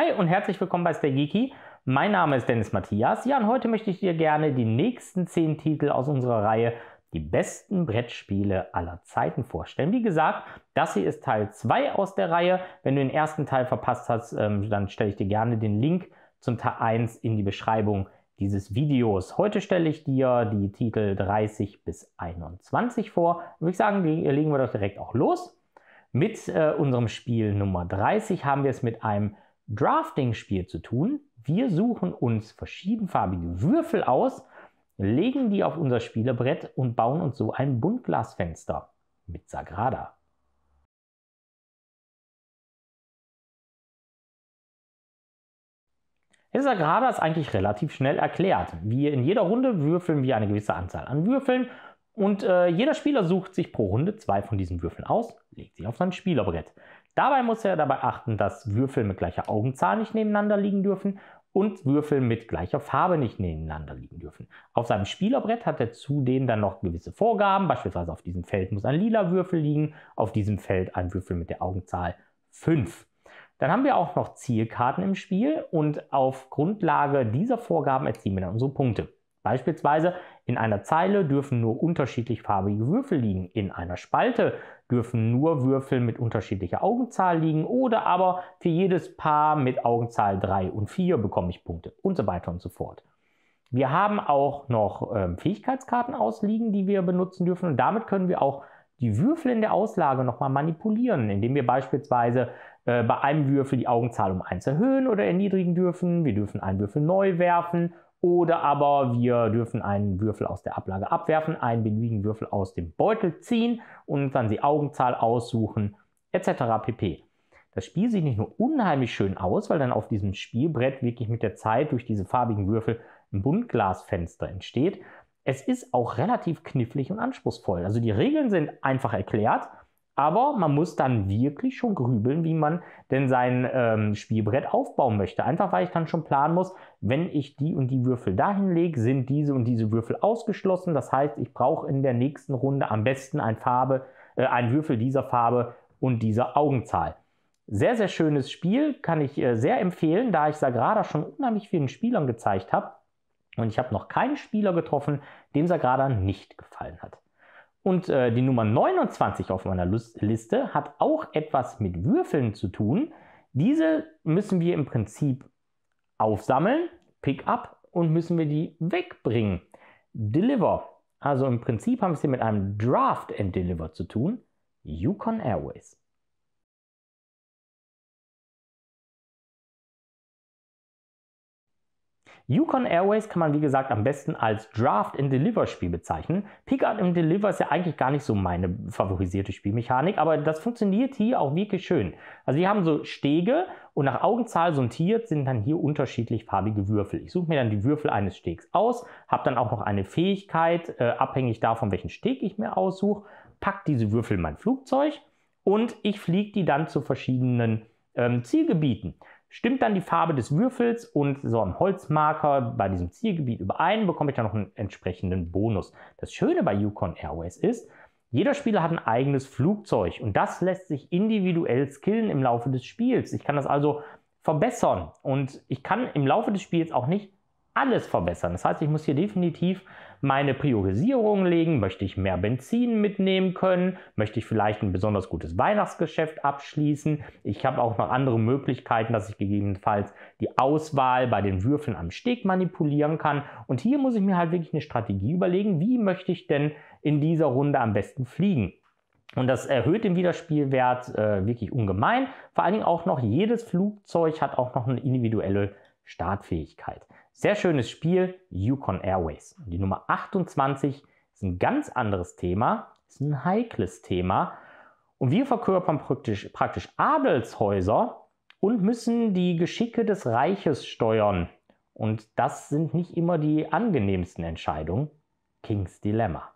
Hi und herzlich willkommen bei Stay Mein Name ist Dennis Matthias. Ja, und heute möchte ich dir gerne die nächsten zehn Titel aus unserer Reihe die besten Brettspiele aller Zeiten vorstellen. Wie gesagt, das hier ist Teil 2 aus der Reihe. Wenn du den ersten Teil verpasst hast, ähm, dann stelle ich dir gerne den Link zum Teil 1 in die Beschreibung dieses Videos. Heute stelle ich dir die Titel 30 bis 21 vor. Würde ich sagen, legen wir doch direkt auch los. Mit äh, unserem Spiel Nummer 30 haben wir es mit einem Drafting-Spiel zu tun. Wir suchen uns verschiedenfarbige Würfel aus, legen die auf unser Spielerbrett und bauen uns so ein Buntglasfenster mit Sagrada. Der Sagrada ist eigentlich relativ schnell erklärt. Wir in jeder Runde würfeln wir eine gewisse Anzahl an Würfeln und äh, jeder Spieler sucht sich pro Runde zwei von diesen Würfeln aus, legt sie auf sein Spielerbrett. Dabei muss er dabei achten, dass Würfel mit gleicher Augenzahl nicht nebeneinander liegen dürfen und Würfel mit gleicher Farbe nicht nebeneinander liegen dürfen. Auf seinem Spielerbrett hat er zudem dann noch gewisse Vorgaben, beispielsweise auf diesem Feld muss ein lila Würfel liegen, auf diesem Feld ein Würfel mit der Augenzahl 5. Dann haben wir auch noch Zielkarten im Spiel und auf Grundlage dieser Vorgaben erzielen wir dann unsere Punkte. Beispielsweise in einer Zeile dürfen nur unterschiedlich farbige Würfel liegen. In einer Spalte dürfen nur Würfel mit unterschiedlicher Augenzahl liegen oder aber für jedes Paar mit Augenzahl 3 und 4 bekomme ich Punkte und so weiter und so fort. Wir haben auch noch ähm, Fähigkeitskarten ausliegen, die wir benutzen dürfen und damit können wir auch die Würfel in der Auslage nochmal manipulieren, indem wir beispielsweise äh, bei einem Würfel die Augenzahl um 1 erhöhen oder erniedrigen dürfen. Wir dürfen einen Würfel neu werfen oder aber wir dürfen einen Würfel aus der Ablage abwerfen, einen beliebigen Würfel aus dem Beutel ziehen und dann die Augenzahl aussuchen, etc. pp. Das Spiel sieht nicht nur unheimlich schön aus, weil dann auf diesem Spielbrett wirklich mit der Zeit durch diese farbigen Würfel ein Buntglasfenster entsteht. Es ist auch relativ knifflig und anspruchsvoll. Also die Regeln sind einfach erklärt, aber man muss dann wirklich schon grübeln, wie man denn sein ähm, Spielbrett aufbauen möchte. Einfach weil ich dann schon planen muss, wenn ich die und die Würfel dahin lege, sind diese und diese Würfel ausgeschlossen. Das heißt, ich brauche in der nächsten Runde am besten ein Farbe, äh, einen Würfel dieser Farbe und dieser Augenzahl. Sehr, sehr schönes Spiel, kann ich äh, sehr empfehlen, da ich Sagrada schon unheimlich vielen Spielern gezeigt habe. Und ich habe noch keinen Spieler getroffen, dem Sagrada nicht gefallen hat. Und äh, die Nummer 29 auf meiner Liste hat auch etwas mit Würfeln zu tun. Diese müssen wir im Prinzip aufsammeln, pick up und müssen wir die wegbringen. Deliver. Also im Prinzip haben wir es hier mit einem Draft and Deliver zu tun. Yukon Airways. Yukon Airways kann man wie gesagt am besten als Draft and Deliver Spiel bezeichnen. Pick Up and Deliver ist ja eigentlich gar nicht so meine favorisierte Spielmechanik, aber das funktioniert hier auch wirklich schön. Also wir haben so Stege und nach Augenzahl sortiert sind dann hier unterschiedlich farbige Würfel. Ich suche mir dann die Würfel eines Stegs aus, habe dann auch noch eine Fähigkeit, äh, abhängig davon, welchen Steg ich mir aussuche, pack diese Würfel in mein Flugzeug und ich fliege die dann zu verschiedenen ähm, Zielgebieten stimmt dann die Farbe des Würfels und so am Holzmarker bei diesem Zielgebiet überein, bekomme ich dann noch einen entsprechenden Bonus. Das Schöne bei Yukon Airways ist, jeder Spieler hat ein eigenes Flugzeug und das lässt sich individuell skillen im Laufe des Spiels. Ich kann das also verbessern und ich kann im Laufe des Spiels auch nicht alles verbessern. Das heißt, ich muss hier definitiv meine Priorisierung legen. Möchte ich mehr Benzin mitnehmen können? Möchte ich vielleicht ein besonders gutes Weihnachtsgeschäft abschließen? Ich habe auch noch andere Möglichkeiten, dass ich gegebenenfalls die Auswahl bei den Würfeln am Steg manipulieren kann. Und hier muss ich mir halt wirklich eine Strategie überlegen, wie möchte ich denn in dieser Runde am besten fliegen. Und das erhöht den Wiederspielwert äh, wirklich ungemein. Vor allen Dingen auch noch, jedes Flugzeug hat auch noch eine individuelle Startfähigkeit. Sehr schönes Spiel, Yukon Airways. Und die Nummer 28 ist ein ganz anderes Thema, ist ein heikles Thema. Und wir verkörpern praktisch, praktisch Adelshäuser und müssen die Geschicke des Reiches steuern. Und das sind nicht immer die angenehmsten Entscheidungen. King's Dilemma.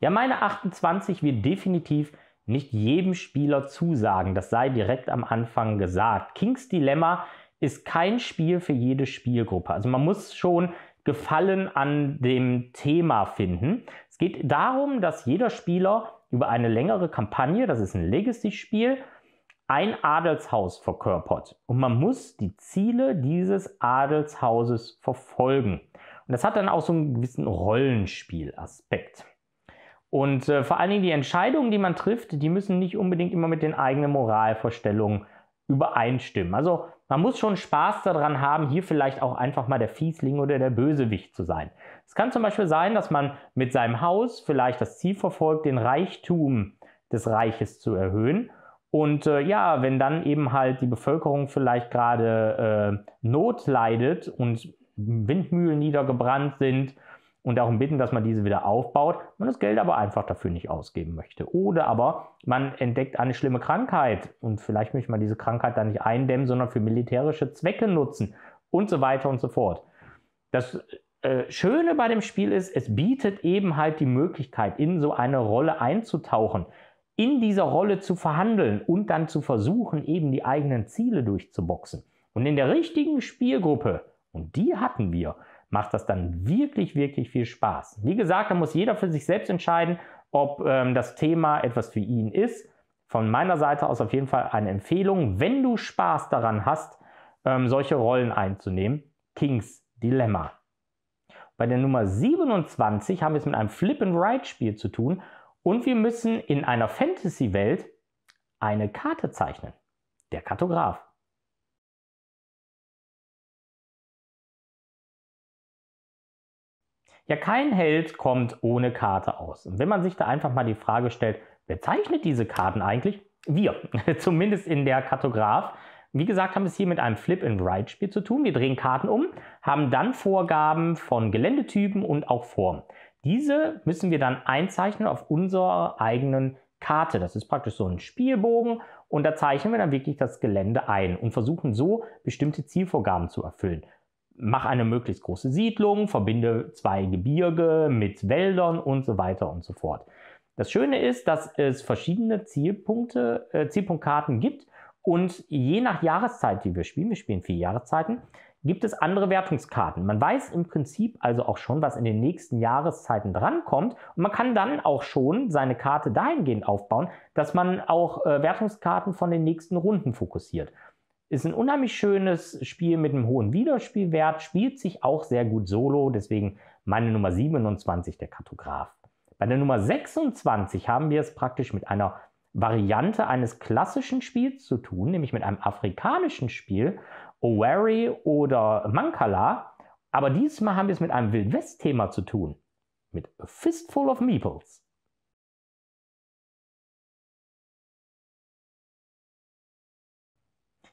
Ja, meine 28 wird definitiv nicht jedem Spieler zusagen. Das sei direkt am Anfang gesagt. Kings Dilemma ist kein Spiel für jede Spielgruppe. Also man muss schon Gefallen an dem Thema finden. Es geht darum, dass jeder Spieler über eine längere Kampagne, das ist ein Legacy-Spiel, ein Adelshaus verkörpert. Und man muss die Ziele dieses Adelshauses verfolgen. Und das hat dann auch so einen gewissen Rollenspielaspekt. Und äh, vor allen Dingen die Entscheidungen, die man trifft, die müssen nicht unbedingt immer mit den eigenen Moralvorstellungen übereinstimmen. Also man muss schon Spaß daran haben, hier vielleicht auch einfach mal der Fiesling oder der Bösewicht zu sein. Es kann zum Beispiel sein, dass man mit seinem Haus vielleicht das Ziel verfolgt, den Reichtum des Reiches zu erhöhen. Und äh, ja, wenn dann eben halt die Bevölkerung vielleicht gerade äh, Not leidet und Windmühlen niedergebrannt sind und darum bitten, dass man diese wieder aufbaut, man das Geld aber einfach dafür nicht ausgeben möchte. Oder aber man entdeckt eine schlimme Krankheit und vielleicht möchte man diese Krankheit dann nicht eindämmen, sondern für militärische Zwecke nutzen und so weiter und so fort. Das äh, Schöne bei dem Spiel ist, es bietet eben halt die Möglichkeit, in so eine Rolle einzutauchen, in dieser Rolle zu verhandeln und dann zu versuchen, eben die eigenen Ziele durchzuboxen. Und in der richtigen Spielgruppe, und die hatten wir, macht das dann wirklich, wirklich viel Spaß. Wie gesagt, da muss jeder für sich selbst entscheiden, ob ähm, das Thema etwas für ihn ist. Von meiner Seite aus auf jeden Fall eine Empfehlung, wenn du Spaß daran hast, ähm, solche Rollen einzunehmen. Kings Dilemma. Bei der Nummer 27 haben wir es mit einem Flip-and-Ride-Spiel zu tun und wir müssen in einer Fantasy-Welt eine Karte zeichnen. Der Kartograf. Ja, kein Held kommt ohne Karte aus. Und wenn man sich da einfach mal die Frage stellt, wer zeichnet diese Karten eigentlich? Wir, zumindest in der Kartograf. Wie gesagt, haben wir es hier mit einem Flip-and-Write-Spiel zu tun. Wir drehen Karten um, haben dann Vorgaben von Geländetypen und auch Formen. Diese müssen wir dann einzeichnen auf unserer eigenen Karte. Das ist praktisch so ein Spielbogen und da zeichnen wir dann wirklich das Gelände ein und versuchen so bestimmte Zielvorgaben zu erfüllen mach eine möglichst große Siedlung, verbinde zwei Gebirge mit Wäldern und so weiter und so fort. Das Schöne ist, dass es verschiedene Zielpunkte, äh, Zielpunktkarten gibt und je nach Jahreszeit, die wir spielen, wir spielen vier Jahreszeiten, gibt es andere Wertungskarten. Man weiß im Prinzip also auch schon, was in den nächsten Jahreszeiten drankommt und man kann dann auch schon seine Karte dahingehend aufbauen, dass man auch äh, Wertungskarten von den nächsten Runden fokussiert. Ist ein unheimlich schönes Spiel mit einem hohen Wiederspielwert, spielt sich auch sehr gut solo, deswegen meine Nummer 27, der Kartograf. Bei der Nummer 26 haben wir es praktisch mit einer Variante eines klassischen Spiels zu tun, nämlich mit einem afrikanischen Spiel, Oweri oder Mankala. Aber diesmal haben wir es mit einem wild west thema zu tun, mit A Fistful of Meeples.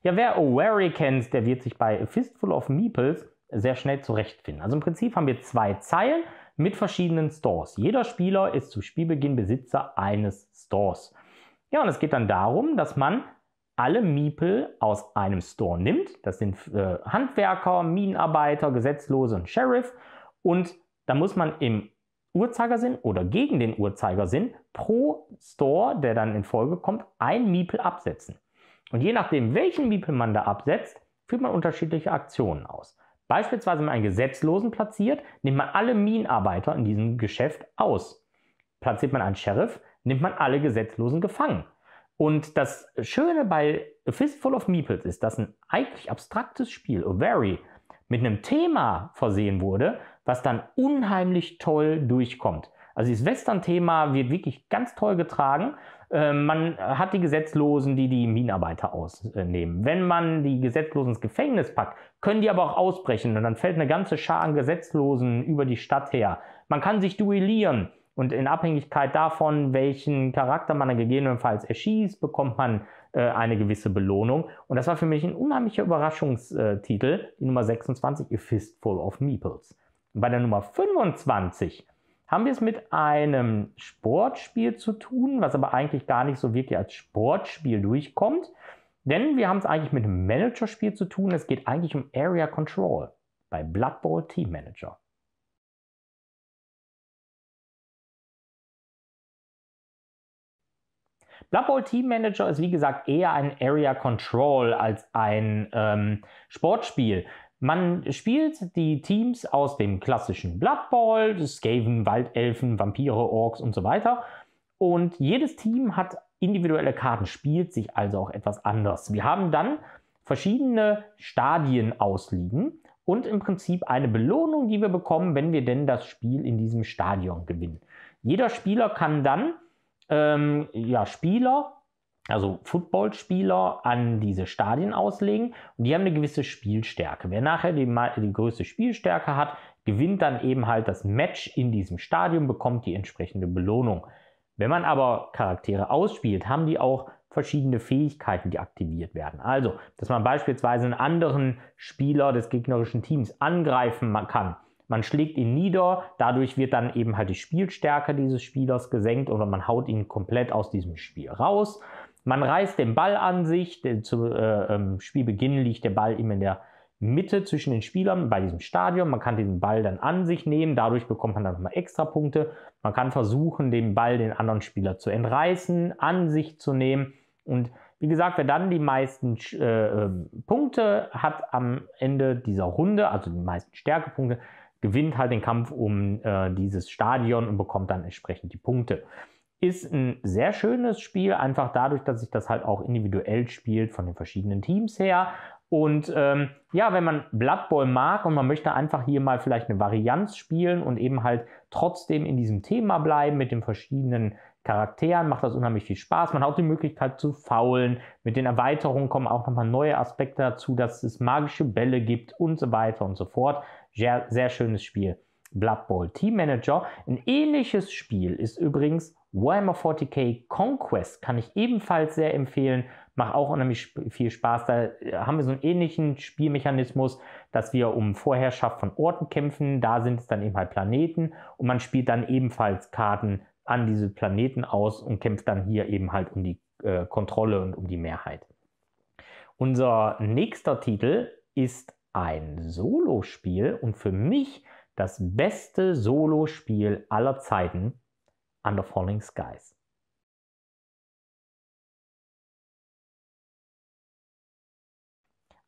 Ja, wer Owari kennt, der wird sich bei A Fistful of Meeples sehr schnell zurechtfinden. Also im Prinzip haben wir zwei Zeilen mit verschiedenen Stores. Jeder Spieler ist zu Spielbeginn Besitzer eines Stores. Ja, und es geht dann darum, dass man alle Miepel aus einem Store nimmt. Das sind äh, Handwerker, Minenarbeiter, Gesetzlose und Sheriff. Und da muss man im Uhrzeigersinn oder gegen den Uhrzeigersinn pro Store, der dann in Folge kommt, ein Miepel absetzen. Und je nachdem, welchen Miepel man da absetzt, führt man unterschiedliche Aktionen aus. Beispielsweise, wenn man einen Gesetzlosen platziert, nimmt man alle Minenarbeiter in diesem Geschäft aus. Platziert man einen Sheriff, nimmt man alle Gesetzlosen gefangen. Und das Schöne bei A Fistful of Meeples ist, dass ein eigentlich abstraktes Spiel, A Very, mit einem Thema versehen wurde, was dann unheimlich toll durchkommt. Also dieses Western-Thema wird wirklich ganz toll getragen ähm, man hat die Gesetzlosen, die die Minenarbeiter ausnehmen. Wenn man die Gesetzlosen ins Gefängnis packt, können die aber auch ausbrechen und dann fällt eine ganze Schar an Gesetzlosen über die Stadt her. Man kann sich duellieren und in Abhängigkeit davon, welchen Charakter man dann gegebenenfalls erschießt, bekommt man äh, eine gewisse Belohnung. Und das war für mich ein unheimlicher Überraschungstitel, die Nummer 26, A Fistful of Meeples. Und bei der Nummer 25 haben wir es mit einem Sportspiel zu tun, was aber eigentlich gar nicht so wirklich als Sportspiel durchkommt. Denn wir haben es eigentlich mit einem Managerspiel zu tun. Es geht eigentlich um Area Control bei Blood Bowl Team Manager. Blood Bowl Team Manager ist wie gesagt eher ein Area Control als ein ähm, Sportspiel. Man spielt die Teams aus dem klassischen Blood Bowl, Skaven, Waldelfen, Vampire, Orks und so weiter. Und jedes Team hat individuelle Karten, spielt sich also auch etwas anders. Wir haben dann verschiedene Stadien ausliegen und im Prinzip eine Belohnung, die wir bekommen, wenn wir denn das Spiel in diesem Stadion gewinnen. Jeder Spieler kann dann ähm, ja, Spieler, also Footballspieler, an diese Stadien auslegen und die haben eine gewisse Spielstärke. Wer nachher die, die größte Spielstärke hat, gewinnt dann eben halt das Match in diesem Stadion, bekommt die entsprechende Belohnung. Wenn man aber Charaktere ausspielt, haben die auch verschiedene Fähigkeiten, die aktiviert werden. Also, dass man beispielsweise einen anderen Spieler des gegnerischen Teams angreifen kann man schlägt ihn nieder, dadurch wird dann eben halt die Spielstärke dieses Spielers gesenkt oder man haut ihn komplett aus diesem Spiel raus. Man reißt den Ball an sich, zu äh, ähm, Spielbeginn liegt der Ball immer in der Mitte zwischen den Spielern bei diesem Stadion. Man kann diesen Ball dann an sich nehmen, dadurch bekommt man dann nochmal extra Punkte. Man kann versuchen, den Ball den anderen Spieler zu entreißen, an sich zu nehmen. Und wie gesagt, wer dann die meisten äh, ähm, Punkte hat am Ende dieser Runde, also die meisten Stärkepunkte, gewinnt halt den Kampf um äh, dieses Stadion und bekommt dann entsprechend die Punkte. Ist ein sehr schönes Spiel, einfach dadurch, dass sich das halt auch individuell spielt von den verschiedenen Teams her. Und ähm, ja, wenn man Blood Bowl mag und man möchte einfach hier mal vielleicht eine Varianz spielen und eben halt trotzdem in diesem Thema bleiben mit den verschiedenen Charakteren, macht das unheimlich viel Spaß. Man hat auch die Möglichkeit zu faulen. Mit den Erweiterungen kommen auch nochmal neue Aspekte dazu, dass es magische Bälle gibt und so weiter und so fort. Sehr, sehr schönes Spiel. Blood Bowl Team Manager. Ein ähnliches Spiel ist übrigens Warhammer 40k Conquest. Kann ich ebenfalls sehr empfehlen. Macht auch unheimlich viel Spaß. Da äh, haben wir so einen ähnlichen Spielmechanismus, dass wir um Vorherrschaft von Orten kämpfen. Da sind es dann eben halt Planeten und man spielt dann ebenfalls Karten an diese Planeten aus und kämpft dann hier eben halt um die äh, Kontrolle und um die Mehrheit. Unser nächster Titel ist ein Solospiel und für mich das beste Solospiel aller Zeiten, Under Falling Skies.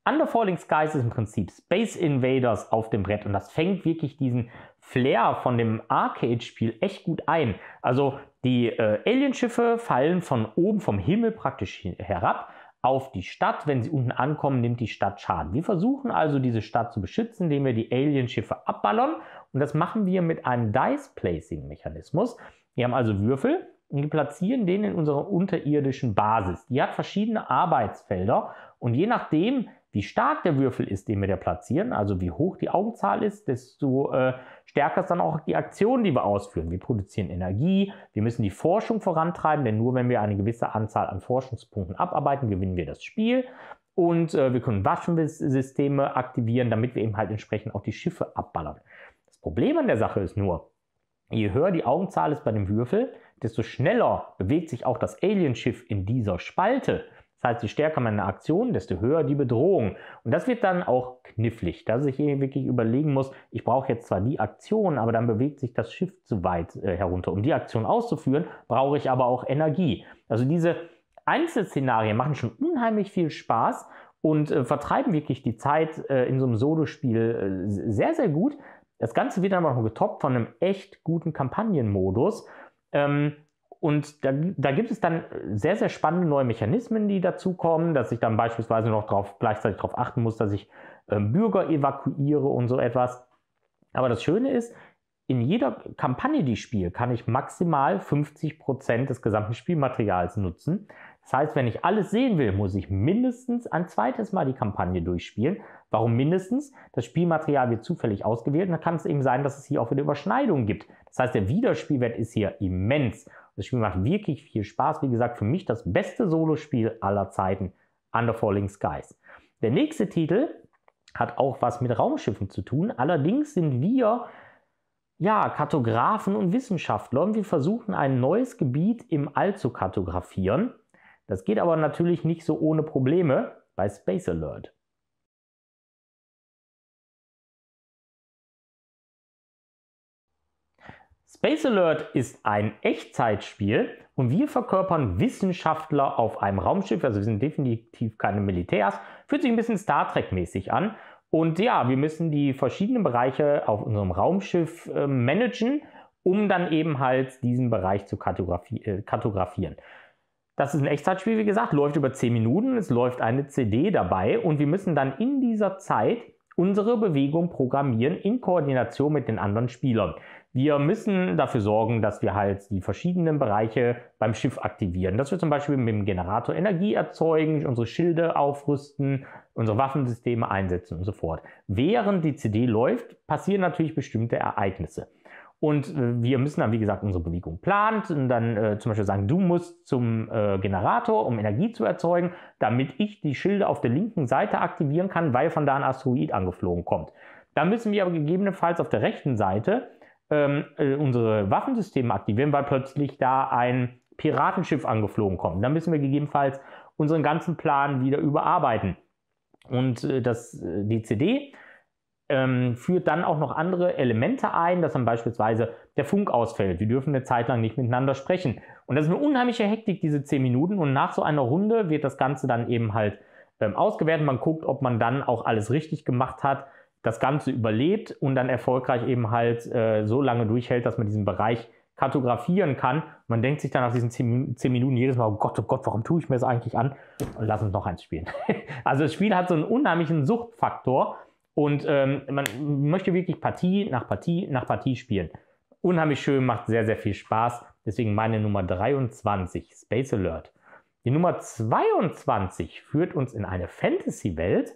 Under Falling Skies ist im Prinzip Space Invaders auf dem Brett und das fängt wirklich diesen Flair von dem Arcade-Spiel echt gut ein. Also die äh, Alienschiffe fallen von oben vom Himmel praktisch herab auf die Stadt. Wenn sie unten ankommen, nimmt die Stadt Schaden. Wir versuchen also, diese Stadt zu beschützen, indem wir die Alienschiffe abballern. Und das machen wir mit einem Dice-Placing-Mechanismus. Wir haben also Würfel und wir platzieren den in unserer unterirdischen Basis. Die hat verschiedene Arbeitsfelder und je nachdem, wie stark der Würfel ist, den wir da platzieren, also wie hoch die Augenzahl ist, desto äh, stärker ist dann auch die Aktion, die wir ausführen. Wir produzieren Energie, wir müssen die Forschung vorantreiben, denn nur wenn wir eine gewisse Anzahl an Forschungspunkten abarbeiten, gewinnen wir das Spiel. Und äh, wir können Waffensysteme aktivieren, damit wir eben halt entsprechend auch die Schiffe abballern. Das Problem an der Sache ist nur, je höher die Augenzahl ist bei dem Würfel, desto schneller bewegt sich auch das Alienschiff in dieser Spalte. Das heißt, je stärker meine Aktion, desto höher die Bedrohung. Und das wird dann auch knifflig, dass ich hier wirklich überlegen muss, ich brauche jetzt zwar die Aktion, aber dann bewegt sich das Schiff zu weit äh, herunter. Um die Aktion auszuführen, brauche ich aber auch Energie. Also diese Einzelszenarien machen schon unheimlich viel Spaß und äh, vertreiben wirklich die Zeit äh, in so einem Solo-Spiel äh, sehr, sehr gut. Das Ganze wird dann noch getoppt von einem echt guten Kampagnenmodus. Ähm, und da, da, gibt es dann sehr, sehr spannende neue Mechanismen, die dazukommen, dass ich dann beispielsweise noch drauf, gleichzeitig darauf achten muss, dass ich äh, Bürger evakuiere und so etwas. Aber das Schöne ist, in jeder Kampagne, die ich spiele, kann ich maximal 50% Prozent des gesamten Spielmaterials nutzen. Das heißt, wenn ich alles sehen will, muss ich mindestens ein zweites Mal die Kampagne durchspielen. Warum mindestens? Das Spielmaterial wird zufällig ausgewählt und dann kann es eben sein, dass es hier auch wieder Überschneidungen gibt. Das heißt, der Wiederspielwert ist hier immens. Das Spiel macht wirklich viel Spaß. Wie gesagt, für mich das beste Solospiel aller Zeiten, Under Falling Skies. Der nächste Titel hat auch was mit Raumschiffen zu tun. Allerdings sind wir ja, Kartografen und Wissenschaftler und wir versuchen ein neues Gebiet im All zu kartografieren. Das geht aber natürlich nicht so ohne Probleme bei Space Alert. Space Alert ist ein Echtzeitspiel und wir verkörpern Wissenschaftler auf einem Raumschiff, also wir sind definitiv keine Militärs. Fühlt sich ein bisschen Star Trek-mäßig an. Und ja, wir müssen die verschiedenen Bereiche auf unserem Raumschiff äh, managen, um dann eben halt diesen Bereich zu kartografi äh, kartografieren. Das ist ein Echtzeitspiel, wie gesagt, läuft über 10 Minuten, es läuft eine CD dabei und wir müssen dann in dieser Zeit unsere Bewegung programmieren in Koordination mit den anderen Spielern. Wir müssen dafür sorgen, dass wir halt die verschiedenen Bereiche beim Schiff aktivieren. Dass wir zum Beispiel mit dem Generator Energie erzeugen, unsere Schilde aufrüsten, unsere Waffensysteme einsetzen und so fort. Während die CD läuft, passieren natürlich bestimmte Ereignisse. Und äh, wir müssen dann, wie gesagt, unsere Bewegung planen und dann äh, zum Beispiel sagen, du musst zum äh, Generator, um Energie zu erzeugen, damit ich die Schilde auf der linken Seite aktivieren kann, weil von da ein Asteroid angeflogen kommt. Dann müssen wir aber gegebenenfalls auf der rechten Seite ähm, äh, unsere Waffensysteme aktivieren, weil plötzlich da ein Piratenschiff angeflogen kommt. Dann müssen wir gegebenenfalls unseren ganzen Plan wieder überarbeiten. Und äh, das, äh, die CD ähm, führt dann auch noch andere Elemente ein, dass dann beispielsweise der Funk ausfällt. Wir dürfen eine Zeit lang nicht miteinander sprechen. Und das ist eine unheimliche Hektik, diese 10 Minuten. Und nach so einer Runde wird das Ganze dann eben halt ähm, ausgewertet. Man guckt, ob man dann auch alles richtig gemacht hat das Ganze überlebt und dann erfolgreich eben halt äh, so lange durchhält, dass man diesen Bereich kartografieren kann. Man denkt sich dann nach diesen zehn, Minuten jedes Mal, oh Gott, oh Gott, warum tue ich mir das eigentlich an? Und lass uns noch eins spielen. also das Spiel hat so einen unheimlichen Suchtfaktor und ähm, man möchte wirklich Partie nach Partie nach Partie spielen. Unheimlich schön, macht sehr, sehr viel Spaß. Deswegen meine Nummer 23, Space Alert. Die Nummer 22 führt uns in eine Fantasy-Welt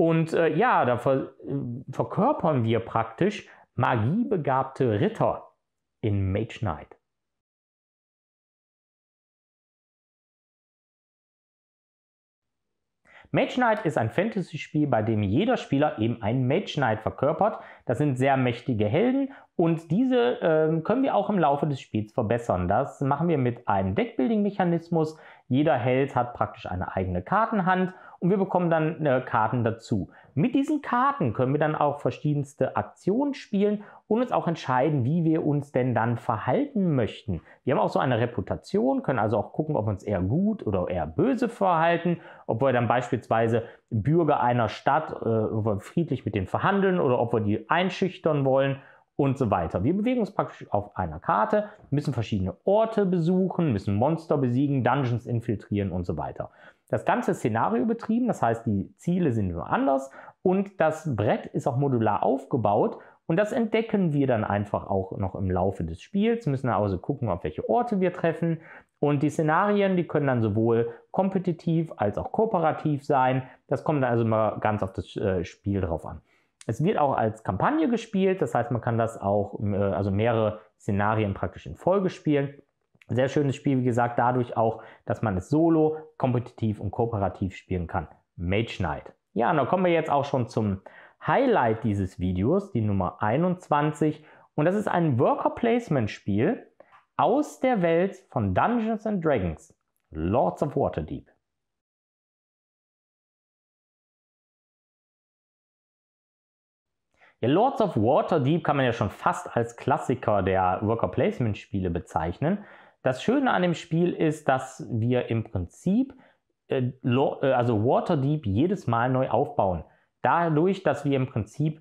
und äh, ja, da ver äh, verkörpern wir praktisch magiebegabte Ritter in Mage Knight. Mage Knight ist ein Fantasy-Spiel, bei dem jeder Spieler eben einen Mage Knight verkörpert. Das sind sehr mächtige Helden und diese äh, können wir auch im Laufe des Spiels verbessern. Das machen wir mit einem Deckbuilding-Mechanismus. Jeder Held hat praktisch eine eigene Kartenhand und wir bekommen dann äh, Karten dazu. Mit diesen Karten können wir dann auch verschiedenste Aktionen spielen und uns auch entscheiden, wie wir uns denn dann verhalten möchten. Wir haben auch so eine Reputation, können also auch gucken, ob wir uns eher gut oder eher böse verhalten, ob wir dann beispielsweise Bürger einer Stadt äh, friedlich mit denen verhandeln oder ob wir die einschüchtern wollen und so weiter. Wir bewegen uns praktisch auf einer Karte, müssen verschiedene Orte besuchen, müssen Monster besiegen, Dungeons infiltrieren und so weiter das ganze Szenario betrieben. Das heißt, die Ziele sind nur anders und das Brett ist auch modular aufgebaut. Und das entdecken wir dann einfach auch noch im Laufe des Spiels, müssen also gucken, auf welche Orte wir treffen. Und die Szenarien, die können dann sowohl kompetitiv als auch kooperativ sein. Das kommt also mal ganz auf das äh, Spiel drauf an. Es wird auch als Kampagne gespielt, das heißt, man kann das auch, äh, also mehrere Szenarien praktisch in Folge spielen. Sehr schönes Spiel, wie gesagt, dadurch auch, dass man es solo, kompetitiv und kooperativ spielen kann. Mage Knight. Ja, und dann kommen wir jetzt auch schon zum Highlight dieses Videos, die Nummer 21. Und das ist ein Worker Placement Spiel aus der Welt von Dungeons and Dragons, Lords of Waterdeep. Ja, Lords of Waterdeep kann man ja schon fast als Klassiker der Worker Placement Spiele bezeichnen. Das Schöne an dem Spiel ist, dass wir im Prinzip äh, äh, also Waterdeep jedes Mal neu aufbauen. Dadurch, dass wir im Prinzip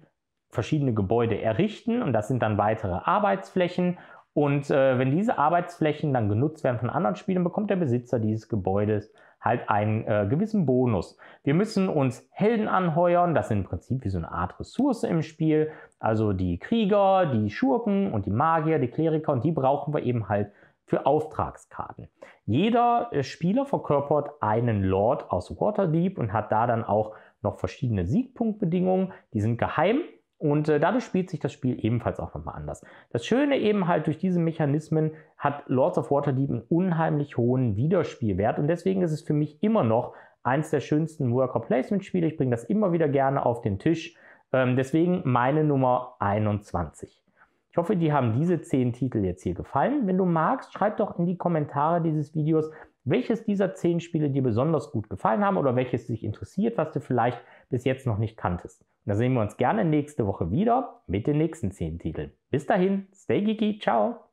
verschiedene Gebäude errichten und das sind dann weitere Arbeitsflächen. Und äh, wenn diese Arbeitsflächen dann genutzt werden von anderen Spielern, bekommt der Besitzer dieses Gebäudes halt einen äh, gewissen Bonus. Wir müssen uns Helden anheuern, das sind im Prinzip wie so eine Art Ressource im Spiel. Also die Krieger, die Schurken und die Magier, die Kleriker und die brauchen wir eben halt für Auftragskarten. Jeder äh, Spieler verkörpert einen Lord aus Waterdeep und hat da dann auch noch verschiedene Siegpunktbedingungen. Die sind geheim und äh, dadurch spielt sich das Spiel ebenfalls auch nochmal anders. Das Schöne eben halt durch diese Mechanismen hat Lords of Waterdeep einen unheimlich hohen Wiederspielwert und deswegen ist es für mich immer noch eins der schönsten Worker Placement Spiele. Ich bringe das immer wieder gerne auf den Tisch. Ähm, deswegen meine Nummer 21. Ich hoffe, dir haben diese zehn Titel jetzt hier gefallen. Wenn du magst, schreib doch in die Kommentare dieses Videos, welches dieser zehn Spiele dir besonders gut gefallen haben oder welches dich interessiert, was du vielleicht bis jetzt noch nicht kanntest. da sehen wir uns gerne nächste Woche wieder mit den nächsten zehn Titeln. Bis dahin, stay geeky, ciao!